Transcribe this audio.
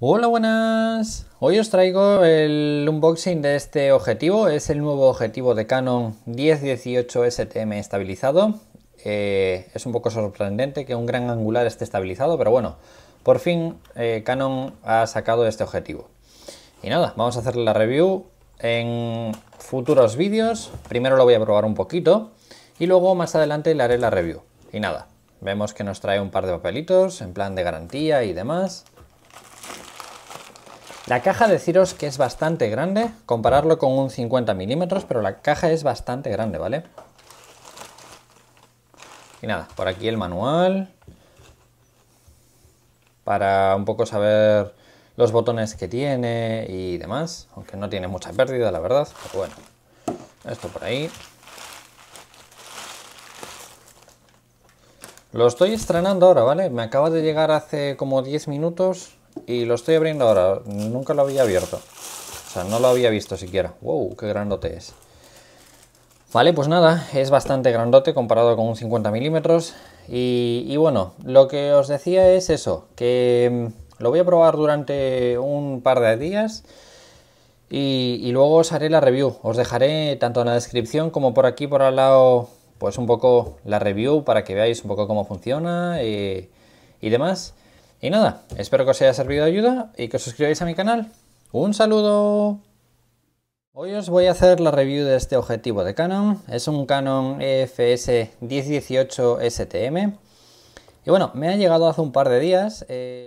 Hola, buenas. Hoy os traigo el unboxing de este objetivo. Es el nuevo objetivo de Canon 1018 STM estabilizado. Eh, es un poco sorprendente que un gran angular esté estabilizado, pero bueno, por fin eh, Canon ha sacado este objetivo. Y nada, vamos a hacerle la review en futuros vídeos. Primero lo voy a probar un poquito y luego más adelante le haré la review. Y nada, vemos que nos trae un par de papelitos en plan de garantía y demás. La caja deciros que es bastante grande, compararlo con un 50 milímetros, pero la caja es bastante grande, ¿vale? Y nada, por aquí el manual, para un poco saber los botones que tiene y demás, aunque no tiene mucha pérdida, la verdad, pero bueno, esto por ahí. Lo estoy estrenando ahora, ¿vale? Me acaba de llegar hace como 10 minutos, y lo estoy abriendo ahora, nunca lo había abierto. O sea, no lo había visto siquiera. ¡Wow! ¡Qué grandote es! Vale, pues nada, es bastante grandote comparado con un 50 milímetros. Y, bueno, lo que os decía es eso, que mm, lo voy a probar durante un par de días y, luego os haré la review. Os dejaré tanto en la descripción como por aquí, por al lado, pues un poco la review para que veáis un poco cómo funciona eh, y demás. Y nada, espero que os haya servido de ayuda y que os suscribáis a mi canal. ¡Un saludo! Hoy os voy a hacer la review de este objetivo de Canon. Es un Canon EFS 18 STM. Y bueno, me ha llegado hace un par de días. Eh,